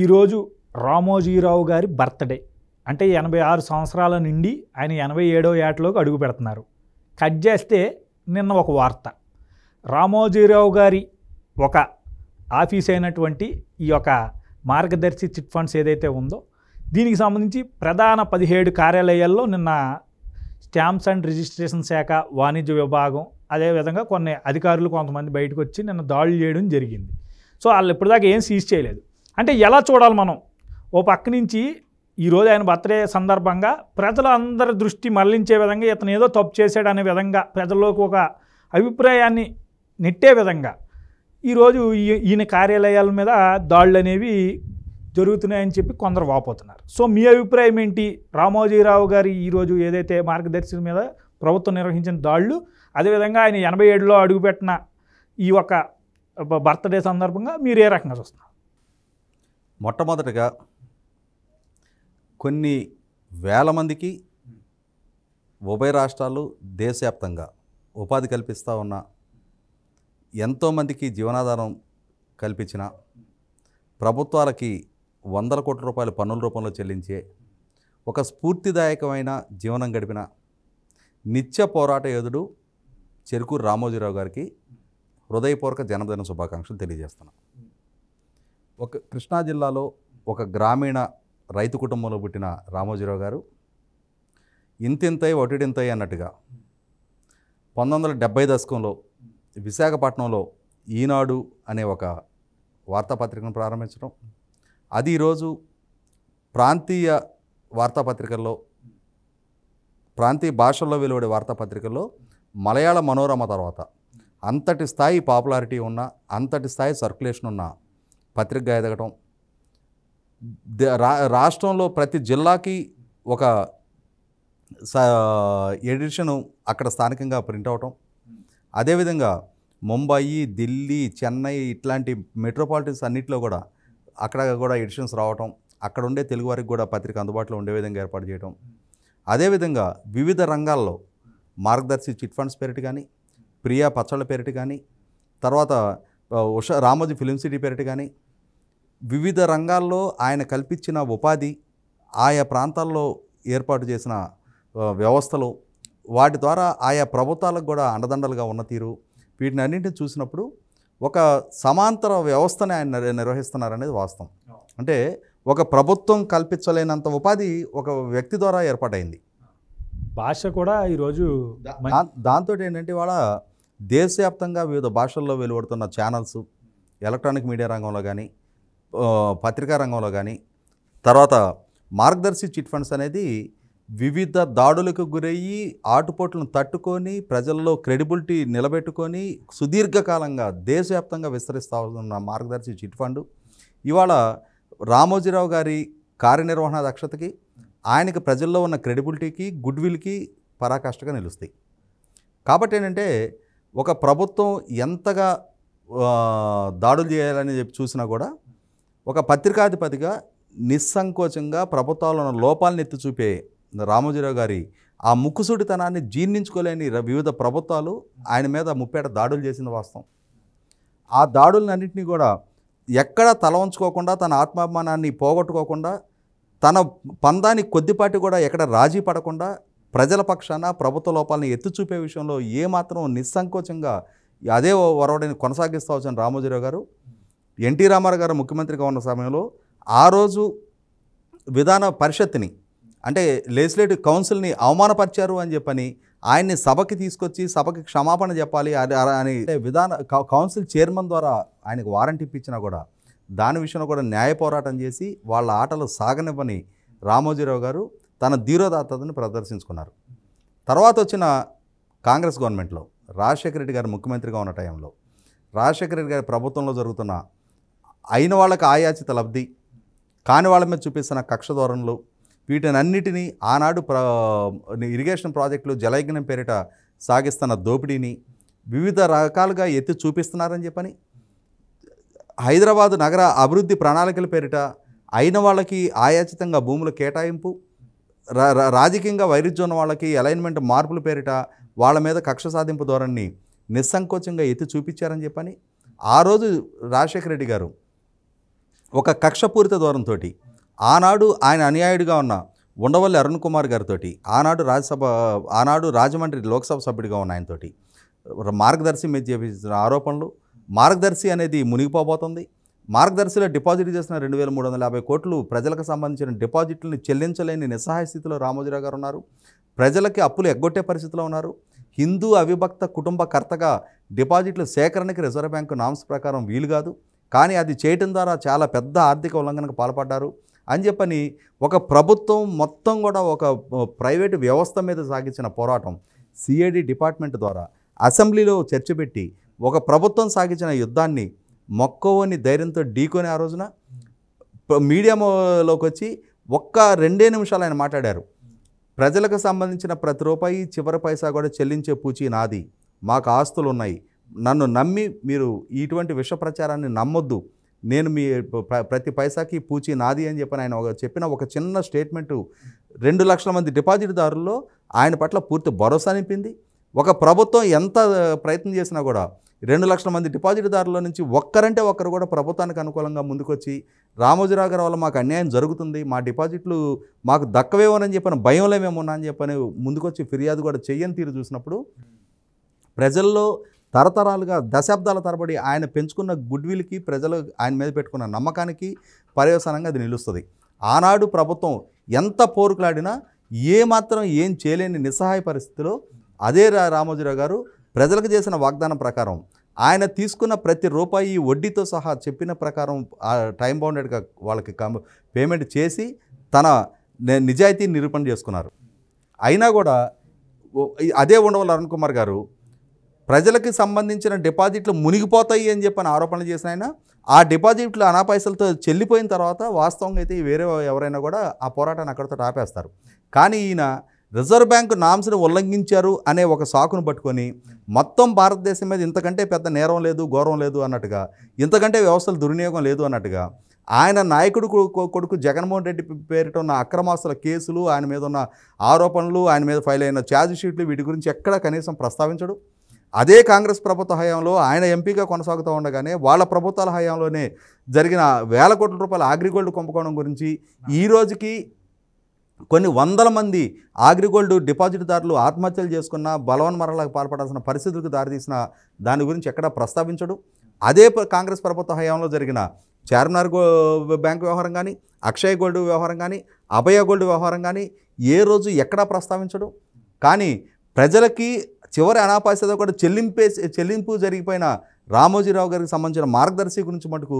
ఈరోజు రామోజీరావు గారి బర్త్డే అంటే ఎనభై ఆరు సంవత్సరాల నుండి ఆయన ఎనభై ఏడో ఏటలోకి అడుగు పెడుతున్నారు కట్ చేస్తే నిన్న ఒక వార్త రామోజీరావు గారి ఒక ఆఫీస్ అయినటువంటి ఈ యొక్క మార్గదర్శి చిట్ ఫండ్స్ ఏదైతే ఉందో దీనికి సంబంధించి ప్రధాన పదిహేడు కార్యాలయాల్లో నిన్న స్టాంప్స్ అండ్ రిజిస్ట్రేషన్ శాఖ వాణిజ్య విభాగం అదేవిధంగా కొన్ని అధికారులు కొంతమంది బయటకు వచ్చి నిన్న దాడులు చేయడం జరిగింది సో వాళ్ళు ఇప్పటిదాకా ఏం సీజ్ చేయలేదు అంటే ఎలా చూడాలి మనం ఓ పక్క నుంచి ఈరోజు ఆయన బర్త్డే సందర్భంగా ప్రజలందరి దృష్టి మళ్లించే విధంగా ఇతను ఏదో తప్పు చేశాడు అనే విధంగా ప్రజల్లోకి ఒక అభిప్రాయాన్ని నెట్టే విధంగా ఈరోజు ఈయన కార్యాలయాల మీద దాళ్ళు అనేవి జరుగుతున్నాయని చెప్పి కొందరు వాపోతున్నారు సో మీ అభిప్రాయం ఏంటి రామోజీరావు గారి ఈరోజు ఏదైతే మార్గదర్శకం మీద ప్రభుత్వం నిర్వహించిన దాడులు అదేవిధంగా ఆయన ఎనభై ఏడులో అడుగుపెట్టిన ఈ ఒక బర్త్డే సందర్భంగా మీరు ఏ రకంగా చూస్తున్నారు మొట్టమొదటగా కొన్ని వేల మందికి ఉభయ రాష్ట్రాలు దేశవ్యాప్తంగా ఉపాధి కల్పిస్తూ ఉన్న ఎంతోమందికి జీవనాధారం కల్పించిన ప్రభుత్వాలకి వందల కోట్ల రూపాయలు పన్నుల రూపంలో చెల్లించే ఒక స్ఫూర్తిదాయకమైన జీవనం గడిపిన నిత్య పోరాట యోధుడు చెరుకు రామోజీరావు గారికి హృదయపూర్వక జన్మదిన శుభాకాంక్షలు తెలియజేస్తున్నాను ఒక కృష్ణా జిల్లాలో ఒక గ్రామీణ రైతు కుటుంబంలో పుట్టిన రామోజీరావు గారు ఇంతింతై ఒకటింతై అన్నట్టుగా పంతొమ్మిది వందల డెబ్బై దశకంలో విశాఖపట్నంలో ఈనాడు అనే ఒక వార్తాపత్రికను ప్రారంభించడం అది ఈరోజు ప్రాంతీయ వార్తాపత్రికల్లో ప్రాంతీయ భాషల్లో వెలువడే వార్తాపత్రికల్లో మలయాళ మనోరమ తర్వాత అంతటి స్థాయి పాపులారిటీ ఉన్న అంతటి స్థాయి సర్క్యులేషన్ ఉన్న పత్రిక ఎదగటం రాష్ట్రంలో ప్రతి జిల్లాకి ఒక ఎడిషన్ అక్కడ స్థానికంగా ప్రింట్ అవటం అదేవిధంగా ముంబయి ఢిల్లీ చెన్నై ఇట్లాంటి మెట్రోపాలిటన్స్ అన్నింటిలో కూడా అక్కడ కూడా ఎడిషన్స్ రావటం అక్కడ ఉండే తెలుగు వారికి కూడా పత్రిక అందుబాటులో ఉండే విధంగా ఏర్పాటు చేయడం అదేవిధంగా వివిధ రంగాల్లో మార్గదర్శి చిట్ ఫండ్స్ పేరిట కానీ ప్రియా పచ్చళ్ళ పేరిట కానీ తర్వాత ఉష రామోజీ ఫిలిం సిటీ పేరిట కానీ వివిధ రంగాల్లో ఆయన కల్పించిన ఉపాధి ఆయా ప్రాంతాల్లో ఏర్పాటు చేసిన వ్యవస్థలు వాటి ద్వారా ఆయా ప్రభుత్వాలకు కూడా అండదండలుగా ఉన్న తీరు వీటిని అన్నింటిని చూసినప్పుడు ఒక సమాంతర వ్యవస్థని ఆయన నిర్వహిస్తున్నారనేది వాస్తవం అంటే ఒక ప్రభుత్వం కల్పించలేనంత ఉపాధి ఒక వ్యక్తి ద్వారా ఏర్పాటైంది భాష కూడా ఈరోజు దాంతో ఏంటంటే వాళ్ళ దేశవ్యాప్తంగా వివిధ భాషల్లో వెలువడుతున్న ఛానల్స్ ఎలక్ట్రానిక్ మీడియా రంగంలో కానీ పత్రికా రంగంలో కానీ తర్వాత మార్గదర్శి చిట్ ఫండ్స్ అనేది వివిధ దాడులకు గురయ్యి ఆటుపోట్లను తట్టుకొని ప్రజల్లో క్రెడిబిలిటీ నిలబెట్టుకొని సుదీర్ఘకాలంగా దేశవ్యాప్తంగా విస్తరిస్తా ఉన్న మార్గదర్శి చిట్ ఫండ్ ఇవాళ రామోజీరావు గారి కార్యనిర్వహణ దక్షతకి ఆయనకి ప్రజల్లో ఉన్న క్రెడిబిలిటీకి గుడ్ విల్కి పరాకాష్ఠగా నిలుస్తాయి కాబట్టి ఏంటంటే ఒక ప్రభుత్వం ఎంతగా దాడులు చేయాలని చెప్పి చూసినా కూడా ఒక పత్రికాధిపతిగా నిస్సంకోచంగా ప్రభుత్వాల్లో ఉన్న లోపాలను ఎత్తి చూపే రామోజీరావు గారి ఆ ముక్కుసూటితనాన్ని జీర్ణించుకోలేని వివిధ ప్రభుత్వాలు ఆయన మీద ముప్పేట దాడులు చేసింది వాస్తవం ఆ దాడులన్నింటినీ కూడా ఎక్కడ తల ఉంచుకోకుండా తన ఆత్మాభిమానాన్ని పోగొట్టుకోకుండా తన పందాన్ని కొద్దిపాటి కూడా ఎక్కడ రాజీ పడకుండా ప్రజల పక్షాన ప్రభుత్వ లోపాలను ఎత్తి చూపే విషయంలో ఏమాత్రం నిస్సంకోచంగా అదే ఒరవడిని కొనసాగిస్తూ వచ్చిన రామోజీరావు గారు ఎన్టీ రామారావు గారు ముఖ్యమంత్రిగా ఉన్న సమయంలో ఆ రోజు విధాన పరిషత్ని అంటే లెజిస్లేటివ్ కౌన్సిల్ని అవమానపరిచారు అని చెప్పని ఆయన్ని సభకి తీసుకొచ్చి సభకి క్షమాపణ చెప్పాలి అని విధాన కౌన్సిల్ చైర్మన్ ద్వారా ఆయనకు వారంటీ ఇప్పించినా కూడా దాని విషయంలో కూడా న్యాయ పోరాటం చేసి వాళ్ళ ఆటలు సాగనివ్వని రామోజీరావు గారు తన ధీరోదాత్తతను ప్రదర్శించుకున్నారు తర్వాత వచ్చిన కాంగ్రెస్ గవర్నమెంట్లో రాజశేఖర రెడ్డి గారు ముఖ్యమంత్రిగా ఉన్న టైంలో రాజశేఖర రెడ్డి గారి ప్రభుత్వంలో జరుగుతున్న అయిన వాళ్ళకి ఆయాచిత లబ్ధి కాని వాళ్ళ మీద చూపిస్తున్న కక్ష వీటిని అన్నిటినీ ఆనాడు ప్ర ఇరిగేషన్ ప్రాజెక్టులు జలయజ్ఞం పేరిట సాగిస్తున్న దోపిడీని వివిధ రకాలుగా ఎత్తి చూపిస్తున్నారని చెప్పని హైదరాబాదు నగర అభివృద్ధి ప్రణాళికల పేరిట అయిన వాళ్ళకి ఆయాచితంగా భూముల కేటాయింపు రాజకీయంగా వైరుధ్యం ఉన్న వాళ్ళకి అలైన్మెంట్ మార్పుల పేరిట వాళ్ళ మీద కక్ష సాధింపు ధోరణిని నిస్సంకోచంగా ఎత్తి చూపించారని చెప్పని ఆ రోజు రాజశేఖర రెడ్డి గారు ఒక కక్షపూరిత దూరంతో ఆనాడు ఆయన అనుయాయుడిగా ఉన్న ఉండవల్లి అరుణ్ కుమార్ గారితో ఆనాడు రాజ్యసభ ఆనాడు రాజమండ్రి లోక్సభ సభ్యుడిగా ఉన్న ఆయనతోటి మార్గదర్శి మీద చేపించిన ఆరోపణలు మార్గదర్శి అనేది మునిగిపోబోతుంది మార్గదర్శిలో డిపాజిట్ చేసిన రెండు వేల మూడు వందల యాభై కోట్లు ప్రజలకు సంబంధించిన డిపాజిట్లను చెల్లించలేని నిస్సహాయ స్థితిలో రామోజీరావు గారు ఉన్నారు ప్రజలకి అప్పులు ఎగ్గొట్టే పరిస్థితిలో ఉన్నారు హిందూ అవిభక్త కుటుంబ కర్తగా డిపాజిట్ల సేకరణకి రిజర్వ్ బ్యాంకు నామ్స్ ప్రకారం వీలు కాదు కానీ అది చేయటం ద్వారా చాలా పెద్ద ఆర్థిక ఉల్లంఘనకు పాల్పడ్డారు అని చెప్పని ఒక ప్రభుత్వం మొత్తం కూడా ఒక ప్రైవేటు వ్యవస్థ మీద సాగించిన పోరాటం సిఐడి డిపార్ట్మెంట్ ద్వారా అసెంబ్లీలో చర్చ పెట్టి ఒక ప్రభుత్వం సాగించిన యుద్ధాన్ని మొక్కవని ధైర్యంతో ఢీకొని ఆ రోజున మీడియాలోకి వచ్చి ఒక్క రెండే నిమిషాలు ఆయన మాట్లాడారు ప్రజలకు సంబంధించిన ప్రతి రూపాయి చివరి పైసా కూడా చెల్లించే పూచి నాది మాకు ఆస్తులు ఉన్నాయి నన్ను నమ్మి మీరు ఇటువంటి విష ప్రచారాన్ని నమ్మొద్దు నేను మీ ప్రతి పైసాకి పూచి నాది అని చెప్పని ఆయన చెప్పిన ఒక చిన్న స్టేట్మెంటు రెండు లక్షల మంది డిపాజిట్దారుల్లో ఆయన పట్ల పూర్తి భరోసా నింపింది ఒక ప్రభుత్వం ఎంత ప్రయత్నం చేసినా కూడా రెండు లక్షల మంది డిపాజిట్దారుల నుంచి ఒక్కరంటే ఒక్కరు కూడా ప్రభుత్వానికి అనుకూలంగా ముందుకొచ్చి రామోజీరావు గారి వల్ల మాకు అన్యాయం జరుగుతుంది మా డిపాజిట్లు మాకు దక్కవేమోనని చెప్పిన భయంలో మేము ఉన్నా అని చెప్పని ముందుకొచ్చి ఫిర్యాదు కూడా చెయ్యని తీరు చూసినప్పుడు ప్రజల్లో తరతరాలుగా దశాబ్దాల తరబడి ఆయన పెంచుకున్న గుడ్ విల్కి ప్రజలు ఆయన మీద పెట్టుకున్న నమ్మకానికి పర్యవసానంగా అది నిలుస్తుంది ఆనాడు ప్రభుత్వం ఎంత పోరుకులాడినా ఏమాత్రం ఏం చేయలేని నిస్సహాయ పరిస్థితిలో అదే రామోజీరావు గారు ప్రజలకు చేసిన వాగ్దానం ప్రకారం ఆయన తీసుకున్న ప్రతి రూపాయి వడ్డీతో సహా చెప్పిన ప్రకారం టైం బౌండెడ్గా వాళ్ళకి పేమెంట్ చేసి తన నిజాయితీ నిరూపణ చేసుకున్నారు అయినా కూడా అదే ఉండవల్ అరుణ్ కుమార్ గారు ప్రజలకు సంబంధించిన డిపాజిట్లు మునిగిపోతాయి అని చెప్పని ఆరోపణలు చేసిన ఆయన ఆ డిపాజిట్లు అనాపాయసలతో చెల్లిపోయిన తర్వాత వాస్తవంగా అయితే వేరే ఎవరైనా కూడా ఆ పోరాటాన్ని అక్కడితో ఆపేస్తారు కానీ ఈయన రిజర్వ్ బ్యాంకు నామ్స్ని ఉల్లంఘించారు అనే ఒక సాకును పట్టుకొని మొత్తం భారతదేశం మీద ఇంతకంటే పెద్ద నేరం లేదు ఘోరం లేదు అన్నట్టుగా ఇంతకంటే వ్యవస్థలు దుర్వినియోగం లేదు అన్నట్టుగా ఆయన నాయకుడు కొడుకు జగన్మోహన్ రెడ్డి పేరిట ఉన్న అక్రమాస్తుల కేసులు ఆయన మీద ఉన్న ఆరోపణలు ఆయన మీద ఫైల్ అయిన ఛార్జ్ షీట్లు వీటి గురించి ఎక్కడ కనీసం ప్రస్తావించడు అదే కాంగ్రెస్ ప్రభుత్వ హయాంలో ఆయన ఎంపీగా కొనసాగుతూ ఉండగానే వాళ్ళ ప్రభుత్వాల హయాంలోనే జరిగిన వేల కోట్ల రూపాయల ఆగ్రిగోల్డ్ కుంభకోణం గురించి ఈ రోజుకి కొన్ని వందల మంది ఆగ్రిగోల్డ్ డిపాజిట్దారులు ఆత్మహత్యలు చేసుకున్న మరణాలకు పాల్పడాల్సిన పరిస్థితులకు దారితీసిన దాని గురించి ఎక్కడా ప్రస్తావించడు అదే కాంగ్రెస్ ప్రభుత్వ హయాంలో జరిగిన చార్మినార్ గో బ్యాంక్ వ్యవహారం కానీ అక్షయ గోల్డ్ వ్యవహారం కానీ అభయ గోల్డ్ వ్యవహారం కానీ ఏ రోజు ఎక్కడా ప్రస్తావించడు కానీ ప్రజలకి చివరి అనాపాస్యత కూడా చెల్లింపే చెల్లింపు జరిగిపోయిన రామోజీరావు గారికి సంబంధించిన మార్గదర్శి గురించి మటుకు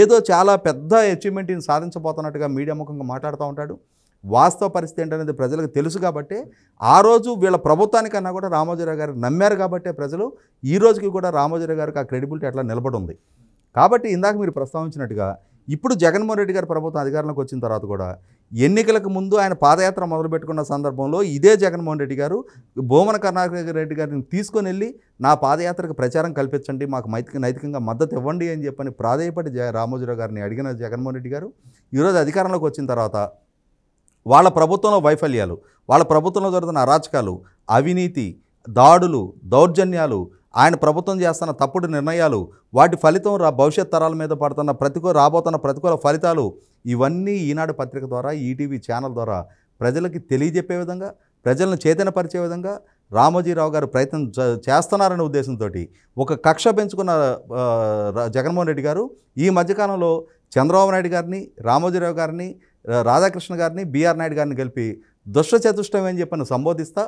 ఏదో చాలా పెద్ద అచీవ్మెంట్ని సాధించబోతున్నట్టుగా మీడియా ముఖంగా మాట్లాడుతూ ఉంటాడు వాస్తవ పరిస్థితి ఏంటనేది ప్రజలకు తెలుసు కాబట్టి ఆ రోజు వీళ్ళ ప్రభుత్వానికన్నా కూడా రామోజీరావు గారు నమ్మారు కాబట్టి ప్రజలు ఈ రోజుకి కూడా రామోజీరావు గారికి ఆ క్రెడిబిలిటీ అట్లా ఉంది కాబట్టి ఇందాక మీరు ప్రస్తావించినట్టుగా ఇప్పుడు జగన్మోహన్ రెడ్డి గారు ప్రభుత్వం అధికారంలోకి వచ్చిన తర్వాత కూడా ఎన్నికలకు ముందు ఆయన పాదయాత్ర మొదలుపెట్టుకున్న సందర్భంలో ఇదే జగన్మోహన్ రెడ్డి గారు భూమన కర్ణాకర్ రెడ్డి గారిని తీసుకొని వెళ్ళి నా పాదయాత్రకు ప్రచారం కల్పించండి మాకు నైతిక నైతికంగా మద్దతు ఇవ్వండి అని చెప్పని ప్రాధాయపడి జ రామోజీరావు గారిని అడిగిన జగన్మోహన్ రెడ్డి గారు ఈరోజు అధికారంలోకి వచ్చిన తర్వాత వాళ్ళ ప్రభుత్వంలో వైఫల్యాలు వాళ్ళ ప్రభుత్వంలో జరుగుతున్న అరాచకాలు అవినీతి దాడులు దౌర్జన్యాలు ఆయన ప్రభుత్వం చేస్తున్న తప్పుడు నిర్ణయాలు వాటి ఫలితం భవిష్యత్ తరాల మీద పడుతున్న ప్రతికూల రాబోతున్న ప్రతికూల ఫలితాలు ఇవన్నీ ఈనాడు పత్రిక ద్వారా ఈటీవీ ఛానల్ ద్వారా ప్రజలకి తెలియజెప్పే విధంగా ప్రజలను చైతన్యపరిచే విధంగా రామోజీరావు గారు ప్రయత్నం చేస్తున్నారనే ఉద్దేశంతో ఒక కక్ష పెంచుకున్న జగన్మోహన్ రెడ్డి గారు ఈ మధ్యకాలంలో చంద్రబాబు నాయుడు గారిని రామోజీరావు గారిని రాధాకృష్ణ గారిని బీఆర్ నాయుడు గారిని కలిపి దుష్ట చతుష్టం అని చెప్పని సంబోధిస్తా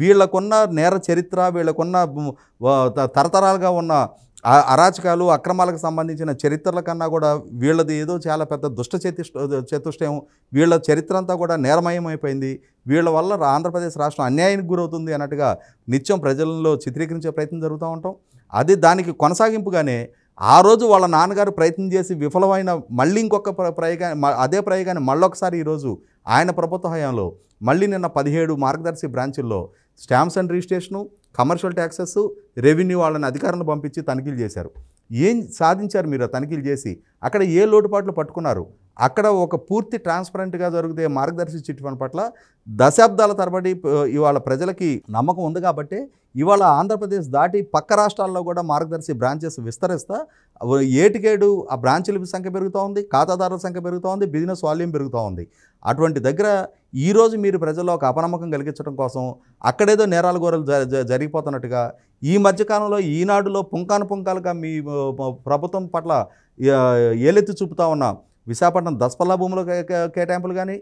వీళ్ళకున్న నేర చరిత్ర వీళ్ళకున్న తరతరాలుగా ఉన్న అరాచకాలు అక్రమాలకు సంబంధించిన చరిత్రల కన్నా కూడా వీళ్ళది ఏదో చాలా పెద్ద దుష్ట చతుష్టయం వీళ్ళ చరిత్ర అంతా కూడా నేరమయం అయిపోయింది వీళ్ళ వల్ల ఆంధ్రప్రదేశ్ రాష్ట్రం అన్యాయానికి గురవుతుంది అన్నట్టుగా నిత్యం ప్రజలలో చిత్రీకరించే ప్రయత్నం జరుగుతూ ఉంటాం అది దానికి కొనసాగింపుగానే ఆ రోజు వాళ్ళ నాన్నగారు ప్రయత్నం చేసి విఫలమైన మళ్ళీ ఇంకొక ప్రయోగాన్ని అదే ప్రయోగాన్ని మళ్ళొకసారి ఈరోజు ఆయన ప్రభుత్వ హయాంలో మళ్ళీ నిన్న పదిహేడు మార్గదర్శి బ్రాంచుల్లో stamps and registration commercial taxes revenue వాళ్ళని అధికారులను పంపించి తనిఖీలు చేశారు ఏం సాధించారు మీరు తనిఖీలు చేసి అక్కడ ఏ లోటుపాట్లు పట్టుకున్నారు అక్కడ ఒక పూర్తి ట్రాన్స్పరెంట్గా జరిగితే మార్గదర్శి చిట్ ఫండ్ పట్ల దశాబ్దాల తరబడి ఇవాళ ప్రజలకి నమ్మకం ఉంది కాబట్టి ఇవాళ ఆంధ్రప్రదేశ్ దాటి పక్క రాష్ట్రాల్లో కూడా మార్గదర్శి బ్రాంచెస్ విస్తరిస్తా ఏటికేడు ఆ బ్రాంచ్ల సంఖ్య పెరుగుతూ ఉంది ఖాతాదారుల సంఖ్య పెరుగుతూ ఉంది బిజినెస్ వాల్యూమ్ పెరుగుతూ ఉంది అటువంటి దగ్గర ఈరోజు మీరు ప్రజల్లో ఒక అపనమ్మకం కలిగించడం కోసం అక్కడేదో నేరాల గోరలు జ జరిగిపోతున్నట్టుగా ఈ మధ్యకాలంలో ఈనాడులో పుంకాను పుంకాలుగా మీ ప్రభుత్వం పట్ల ఏలెత్తి చూపుతా ఉన్నా విశాఖపట్నం దస్పల్లా భూముల కేటాయింపులు కానీ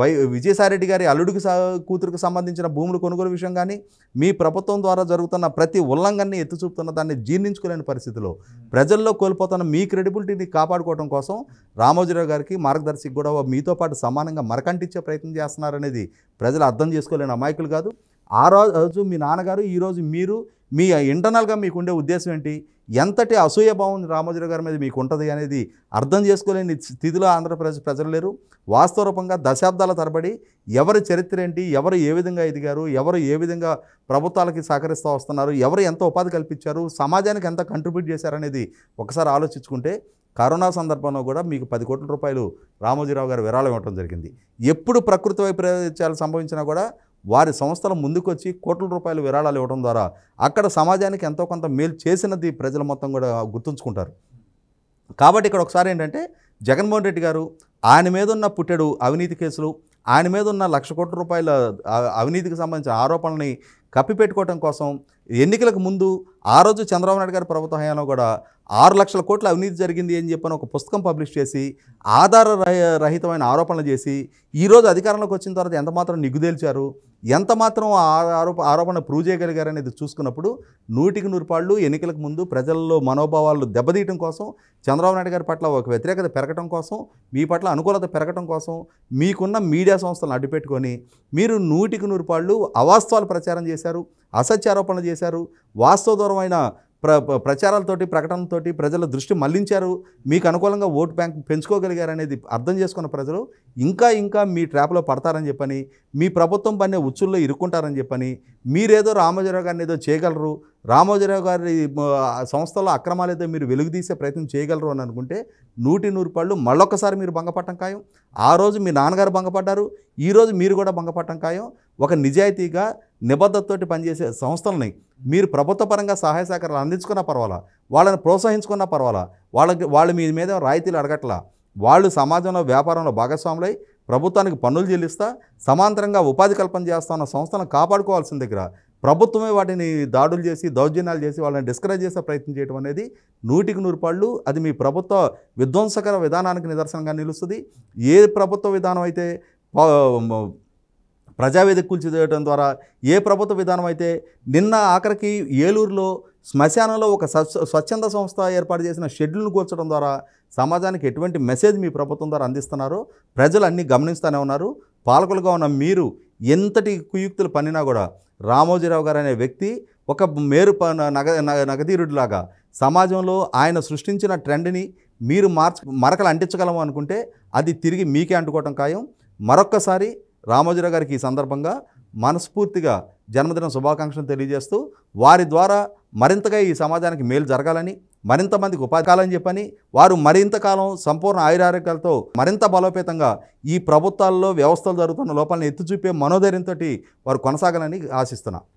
వై విజయసాయిరెడ్డి గారి అల్లుడికి కూతురుకు సంబంధించిన భూములు కొనుగోలు విషయం కానీ మీ ప్రభుత్వం ద్వారా జరుగుతున్న ప్రతి ఉల్లంఘనని ఎత్తు చూపుతున్న దాన్ని జీర్ణించుకోలేని పరిస్థితిలో ప్రజల్లో కోల్పోతున్న మీ క్రెడిబిలిటీని కాపాడుకోవడం కోసం రామోజీరావు గారికి మార్గదర్శికి కూడా మీతో పాటు సమానంగా మరకంటిచ్చే ప్రయత్నం చేస్తున్నారనేది ప్రజలు అర్థం చేసుకోలేని అమాయకులు కాదు ఆ రోజు మీ నాన్నగారు ఈరోజు మీరు మీ ఇంటర్నల్గా మీకు ఉండే ఉద్దేశం ఏంటి ఎంతటి అసూయభావం రామోజీరావు గారి మీద మీకు ఉంటుంది అనేది అర్థం చేసుకోలేని స్థితిలో ఆంధ్రప్రదేశ్ ప్రజలు లేరు వాస్తవరూపంగా దశాబ్దాల తరబడి ఎవరి చరిత్ర ఏంటి ఎవరు ఏ విధంగా ఎదిగారు ఎవరు ఏ విధంగా ప్రభుత్వాలకి సహకరిస్తూ వస్తున్నారు ఎవరు ఎంత ఉపాధి కల్పించారు సమాజానికి ఎంత కంట్రిబ్యూట్ చేశారనేది ఒకసారి ఆలోచించుకుంటే కరోనా సందర్భంలో కూడా మీకు పది కోట్ల రూపాయలు రామోజీరావు గారు విరాళం ఇవ్వడం జరిగింది ఎప్పుడు ప్రకృతి వైపరీత్యాలు సంభవించినా కూడా వారి సంస్థలు ముందుకొచ్చి కోట్ల రూపాయలు విరాళాలు ఇవ్వడం ద్వారా అక్కడ సమాజానికి ఎంతో కొంత మేలు చేసినది ప్రజల మొత్తం కూడా గుర్తుంచుకుంటారు కాబట్టి ఇక్కడ ఒకసారి ఏంటంటే జగన్మోహన్ రెడ్డి గారు ఆయన మీద ఉన్న పుట్టెడు అవినీతి కేసులు ఆయన మీద ఉన్న లక్ష కోట్ల రూపాయల అవినీతికి సంబంధించిన ఆరోపణల్ని కప్పిపెట్టుకోవడం కోసం ఎన్నికలకు ముందు ఆ రోజు చంద్రబాబు నాయుడు గారి ప్రభుత్వ హయాంలో కూడా ఆరు లక్షల కోట్ల అవినీతి జరిగింది అని చెప్పని ఒక పుస్తకం పబ్లిష్ చేసి ఆధార రహితమైన ఆరోపణలు చేసి ఈరోజు అధికారంలోకి వచ్చిన తర్వాత ఎంతమాత్రం నిగ్గుదేల్చారు ఎంత మాత్రం ఆరోప ఆరోపణ ప్రూవ్ చేయగలిగారనేది చూసుకున్నప్పుడు నూటికి నూరు పాళ్ళు ఎన్నికలకు ముందు ప్రజల్లో మనోభావాలు దెబ్బతీయటం కోసం చంద్రబాబు నాయుడు గారి పట్ల ఒక వ్యతిరేకత పెరగటం కోసం మీ పట్ల అనుకూలత పెరగటం కోసం మీకున్న మీడియా సంస్థలను అడ్డుపెట్టుకొని మీరు నూటికి నూరు పాళ్ళు అవాస్తవాలు ప్రచారం చేశారు అసత్య ఆరోపణలు చేశారు వాస్తవ దూరమైన ప్ర ప్రచారాలతోటి ప్రకటనలతోటి ప్రజల దృష్టి మళ్లించారు మీకు అనుకూలంగా ఓటు బ్యాంక్ పెంచుకోగలిగారనేది అర్థం చేసుకున్న ప్రజలు ఇంకా ఇంకా మీ ట్రాప్లో పడతారని చెప్పని మీ ప్రభుత్వం పనే ఉచ్చుల్లో ఇరుక్కుంటారని చెప్పని మీరేదో రామోజీరావు గారిని ఏదో చేయగలరు రామోజీరావు గారి సంస్థలో అక్రమాలు ఏదో మీరు వెలుగుదీసే ప్రయత్నం చేయగలరు అని అనుకుంటే నూటి నూరు పళ్ళు మళ్ళొక్కసారి మీరు భంగపట్టం ఖాయం ఆ రోజు మీ నాన్నగారు భంగపడ్డారు ఈరోజు మీరు కూడా భంగపట్టం ఖాయం ఒక నిజాయితీగా నిబద్ధతతోటి పనిచేసే సంస్థలని మీరు ప్రభుత్వ పరంగా సహాయ సహకారాలు అందించుకున్నా పర్వాలా వాళ్ళని ప్రోత్సహించుకున్నా పర్వాలా వాళ్ళకి వాళ్ళు మీ మీద రాయితీలు అడగట్లా వాళ్ళు సమాజంలో వ్యాపారంలో భాగస్వాములై ప్రభుత్వానికి పన్నులు చెల్లిస్తా సమాంతరంగా ఉపాధి కల్పన చేస్తున్న సంస్థలను కాపాడుకోవాల్సిన దగ్గర ప్రభుత్వమే వాటిని దాడులు చేసి దౌర్జన్యాలు చేసి వాళ్ళని డిస్కరేజ్ చేసే ప్రయత్నం చేయడం అనేది నూటికి నూరు పళ్ళు అది మీ ప్రభుత్వ విధ్వంసకర విధానానికి నిదర్శనంగా నిలుస్తుంది ఏ ప్రభుత్వ విధానం అయితే ప్రజావేదిక కూల్చిదేయడం ద్వారా ఏ ప్రభుత్వ విధానం అయితే నిన్న ఆఖరికి ఏలూరులో శ్మశానంలో ఒక స్వచ్ఛంద సంస్థ ఏర్పాటు చేసిన షెడ్యూల్ను కూల్చడం ద్వారా సమాజానికి ఎటువంటి మెసేజ్ మీ ప్రభుత్వం ద్వారా అందిస్తున్నారో ప్రజలు అన్నీ గమనిస్తూనే ఉన్నారు పాలకులుగా ఉన్న మీరు ఎంతటి కుయుక్తులు పన్నినా కూడా రామోజీరావు గారు అనే వ్యక్తి ఒక మేరు నగ నగదీరుడిలాగా సమాజంలో ఆయన సృష్టించిన ట్రెండ్ని మీరు మార్చ మరకలు అంటించగలము అనుకుంటే అది తిరిగి మీకే అంటుకోవటం ఖాయం మరొక్కసారి రామోజీరావు గారికి ఈ సందర్భంగా మనస్ఫూర్తిగా జన్మదిన శుభాకాంక్షలు తెలియజేస్తూ వారి ద్వారా మరింతగా ఈ సమాజానికి మేలు జరగాలని మరింత మందికి ఉపాధి కాలని చెప్పని వారు మరింత కాలం సంపూర్ణ ఆయురారోగ్యాలతో మరింత బలోపేతంగా ఈ ప్రభుత్వాల్లో వ్యవస్థలు జరుగుతున్న లోపాలను ఎత్తుచూపే మనోధైర్యంతో వారు కొనసాగాలని ఆశిస్తున్నాను